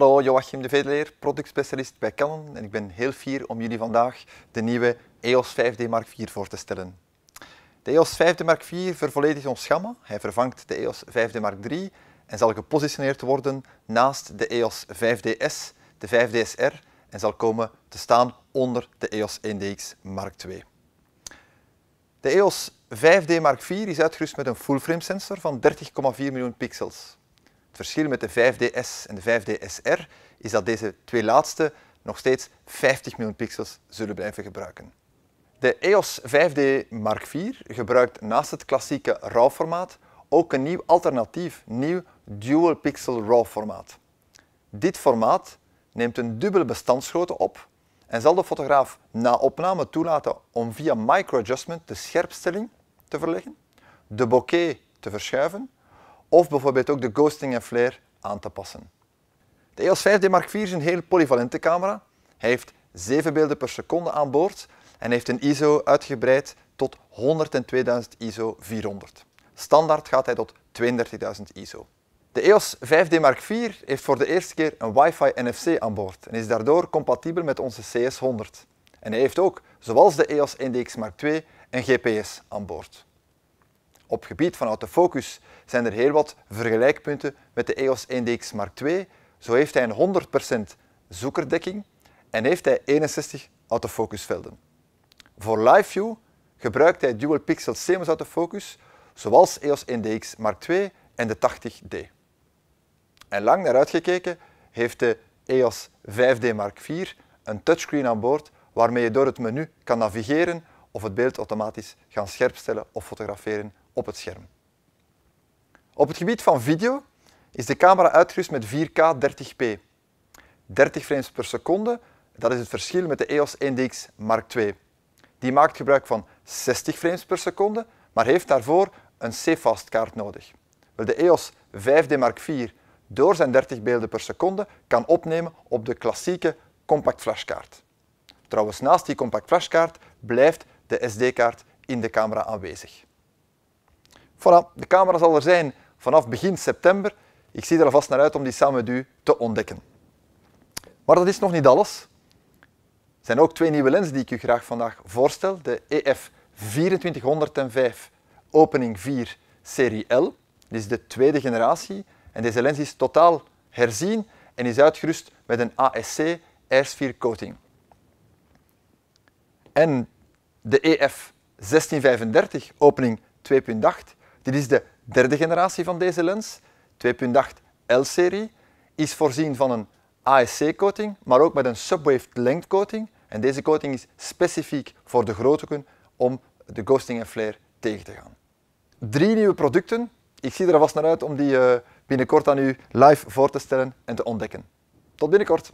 Hallo, Joachim de Vedeleer, productspecialist bij Canon en ik ben heel fier om jullie vandaag de nieuwe EOS 5D Mark IV voor te stellen. De EOS 5D Mark IV vervolledigt ons gamma. Hij vervangt de EOS 5D Mark III en zal gepositioneerd worden naast de EOS 5DS, de 5DSR en zal komen te staan onder de EOS 1DX Mark II. De EOS 5D Mark IV is uitgerust met een full-frame sensor van 30,4 miljoen pixels. Het verschil met de 5DS en de 5DSR is dat deze twee laatste nog steeds 50 miljoen pixels zullen blijven gebruiken. De EOS 5D Mark IV gebruikt naast het klassieke RAW formaat ook een nieuw alternatief, nieuw dual pixel RAW formaat. Dit formaat neemt een dubbele bestandsgrootte op en zal de fotograaf na opname toelaten om via microadjustment de scherpstelling te verleggen, de bokeh te verschuiven of bijvoorbeeld ook de ghosting en flare aan te passen. De EOS 5D Mark IV is een heel polyvalente camera. Hij heeft 7 beelden per seconde aan boord en heeft een ISO uitgebreid tot 102.000 ISO 400. Standaard gaat hij tot 32.000 ISO. De EOS 5D Mark IV heeft voor de eerste keer een Wi-Fi NFC aan boord en is daardoor compatibel met onze CS100. En hij heeft ook, zoals de EOS 1DX Mark II, een GPS aan boord. Op gebied van autofocus zijn er heel wat vergelijkpunten met de EOS 1DX Mark II. Zo heeft hij een 100% zoekerdekking en heeft hij 61 autofocusvelden. Voor live view gebruikt hij dual pixel CMOS autofocus zoals EOS 1DX Mark II en de 80D. En lang naar uitgekeken heeft de EOS 5D Mark IV een touchscreen aan boord waarmee je door het menu kan navigeren of het beeld automatisch gaan scherpstellen of fotograferen op het scherm. Op het gebied van video is de camera uitgerust met 4K 30p. 30 frames per seconde, dat is het verschil met de EOS 1DX Mark II. Die maakt gebruik van 60 frames per seconde, maar heeft daarvoor een CFast kaart nodig. Wel, de EOS 5D Mark IV door zijn 30 beelden per seconde kan opnemen op de klassieke compact flashkaart. Trouwens, naast die compact flashkaart blijft de SD-kaart in de camera aanwezig. Voilà, de camera zal er zijn vanaf begin september. Ik zie er alvast naar uit om die samen met u te ontdekken. Maar dat is nog niet alles. Er zijn ook twee nieuwe lenzen die ik u graag vandaag voorstel. De EF 2405 opening 4 serie L. Dit is de tweede generatie en deze lens is totaal herzien en is uitgerust met een ASC R-S4 coating. En de EF 1635 opening 2.8. Dit is de derde generatie van deze lens. 2.8 L-serie is voorzien van een ASC-coating, maar ook met een subwave length coating. En deze coating is specifiek voor de groothoeken om de ghosting en flare tegen te gaan. Drie nieuwe producten. Ik zie er alvast naar uit om die eh, binnenkort aan u live voor te stellen en te ontdekken. Tot binnenkort!